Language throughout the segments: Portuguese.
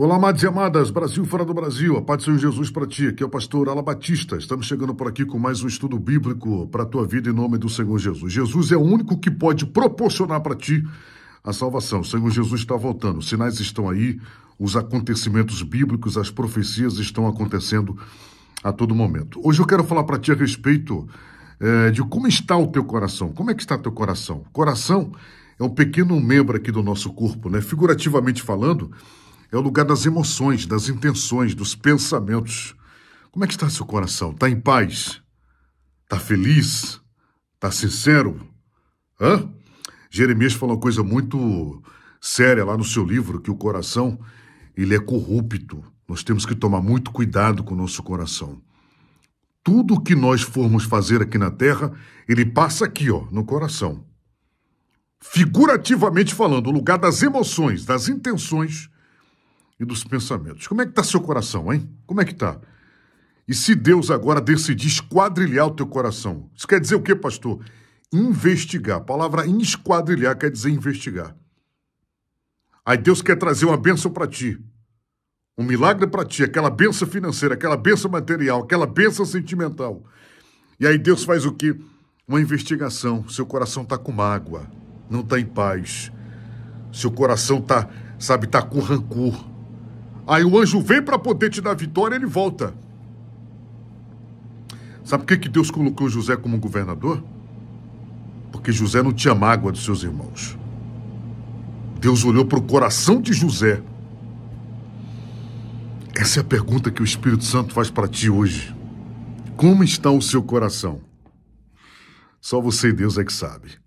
Olá, amados e amadas, Brasil fora do Brasil, a paz do Senhor Jesus para ti, aqui é o pastor Ala Batista. Estamos chegando por aqui com mais um estudo bíblico para a tua vida em nome do Senhor Jesus. Jesus é o único que pode proporcionar para ti a salvação. O Senhor Jesus está voltando, os sinais estão aí, os acontecimentos bíblicos, as profecias estão acontecendo a todo momento. Hoje eu quero falar para ti a respeito é, de como está o teu coração, como é que está teu coração. Coração é um pequeno membro aqui do nosso corpo, né? Figurativamente falando, é o lugar das emoções, das intenções, dos pensamentos. Como é que está seu coração? Está em paz? Está feliz? Está sincero? Hã? Jeremias fala uma coisa muito séria lá no seu livro, que o coração ele é corrupto. Nós temos que tomar muito cuidado com o nosso coração. Tudo que nós formos fazer aqui na terra, ele passa aqui, ó, no coração. Figurativamente falando, o lugar das emoções, das intenções, e dos pensamentos. Como é que está seu coração, hein? Como é que está? E se Deus agora decidir esquadrilhar o teu coração? Isso quer dizer o quê, pastor? Investigar. A palavra esquadrilhar quer dizer investigar. Aí Deus quer trazer uma bênção para ti. Um milagre para ti, aquela benção financeira, aquela benção material, aquela benção sentimental. E aí Deus faz o quê? Uma investigação. Seu coração está com mágoa, não está em paz. Seu coração está, sabe, está com rancor. Aí o anjo vem para poder te dar vitória, ele volta. Sabe por que, que Deus colocou José como governador? Porque José não tinha mágoa dos seus irmãos. Deus olhou para o coração de José. Essa é a pergunta que o Espírito Santo faz para ti hoje. Como está o seu coração? Só você e Deus é que sabe.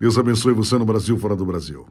Deus abençoe você no Brasil, fora do Brasil.